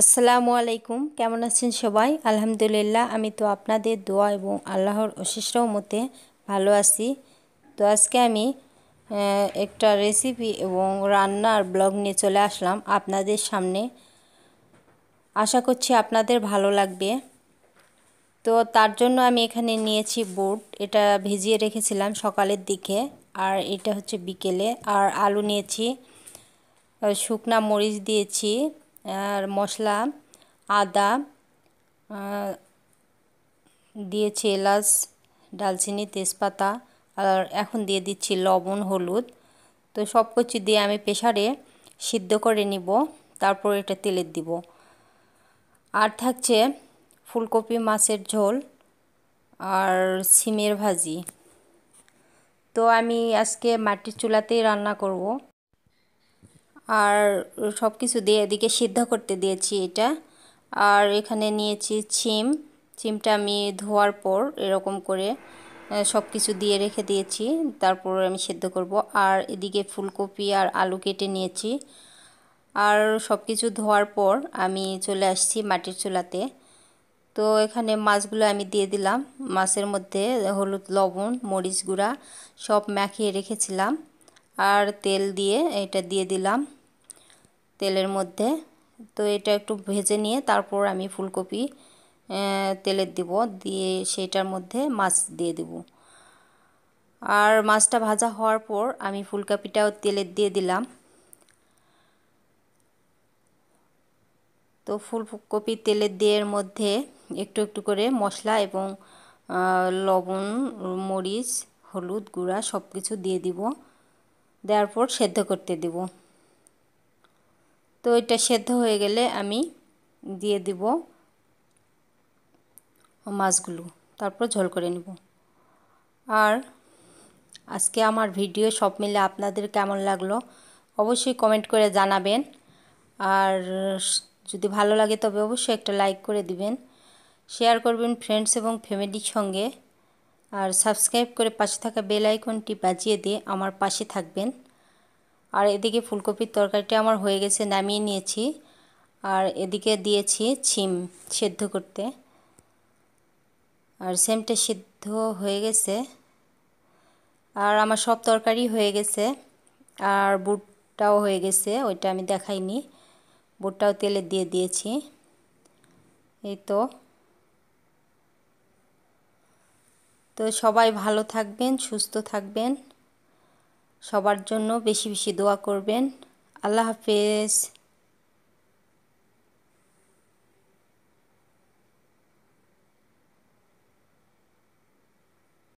আসসালামু আলাইকুম কেমন আছেন সবাই আলহামদুলিল্লাহ আমি তো আপনাদের দোয়া এবং আল্লাহর অশেষ মতে ভালো আছি তো আজকে আমি একটা রেসিপি এবং রান্নার ব্লগ নিয়ে চলে আসলাম আপনাদের সামনে আশা করছি আপনাদের ভালো লাগবে তো তার জন্য আমি এখানে নিয়েছি বুট এটা ভিজিয়ে রেখেছিলাম সকালের দিকে আর এটা হচ্ছে বিকেলে আর আলু নিয়েছি শুকনা মরিচ দিয়েছি আর মশলা আদা দিয়েছি এলাচ ডালচিনি তেজপাতা আর এখন দিয়ে দিচ্ছি লবণ হলুদ তো সব কিছু দিয়ে আমি প্রেশারে সিদ্ধ করে নিব তারপর এটা তেলের দিব আর থাকছে ফুলকপি মাছের ঝোল আর সিমের ভাজি তো আমি আজকে মাটির চুলাতেই রান্না করব আর সব কিছু দিয়ে এদিকে সিদ্ধ করতে দিয়েছি এটা আর এখানে নিয়েছি ছিম ছিমটা আমি ধোয়ার পর এরকম করে সব কিছু দিয়ে রেখে দিয়েছি তারপর আমি সেদ্ধ করব আর এদিকে ফুলকপি আর আলু কেটে নিয়েছি আর সব কিছু ধোয়ার পর আমি চলে আসছি মাটির চুলাতে তো এখানে মাছগুলো আমি দিয়ে দিলাম মাছের মধ্যে হলুদ লবণ মরিচ গুঁড়া সব মাখিয়ে রেখেছিলাম আর তেল দিয়ে এটা দিয়ে দিলাম তেলের মধ্যে তো এটা একটু ভেজে নিয়ে তারপর আমি ফুলকপি তেলে দিব দিয়ে সেটার মধ্যে মাছ দিয়ে দেব আর মাছটা ভাজা হওয়ার পর আমি ফুলকপিটাও তেলে দিয়ে দিলাম তো ফুলকপি তেলের দিয়ে মধ্যে একটু একটু করে মশলা এবং লবণ মরিচ হলুদ গুঁড়া সব কিছু দিয়ে দিব দেওয়ার পর সেদ্ধ করতে দেবো তো এটা সেদ্ধ হয়ে গেলে আমি দিয়ে দিব মাছগুলো তারপর ঝোল করে নেব আর আজকে আমার ভিডিও সব মিলে আপনাদের কেমন লাগলো অবশ্যই কমেন্ট করে জানাবেন আর যদি ভালো লাগে তবে অবশ্যই একটা লাইক করে দিবেন শেয়ার করবেন ফ্রেন্ডস এবং ফ্যামিলির সঙ্গে আর সাবস্ক্রাইব করে পাশে থাকা বেল আইকনটি বাজিয়ে দিয়ে আমার পাশে থাকবেন আর এদিকে ফুলকপির তরকারিটা আমার হয়ে গেছে নামিয়ে নিয়েছি আর এদিকে দিয়েছি ছিম সেদ্ধ করতে আর সেমটা সিদ্ধ হয়ে গেছে আর আমার সব তরকারি হয়ে গেছে আর বুটটাও হয়ে গেছে ওইটা আমি দেখাইনি বুটটাও তেলে দিয়ে দিয়েছি এই তো তো সবাই ভালো থাকবেন সুস্থ থাকবেন সবার জন্য বেশি বেশি দোয়া করবেন আল্লাহ হাফেজ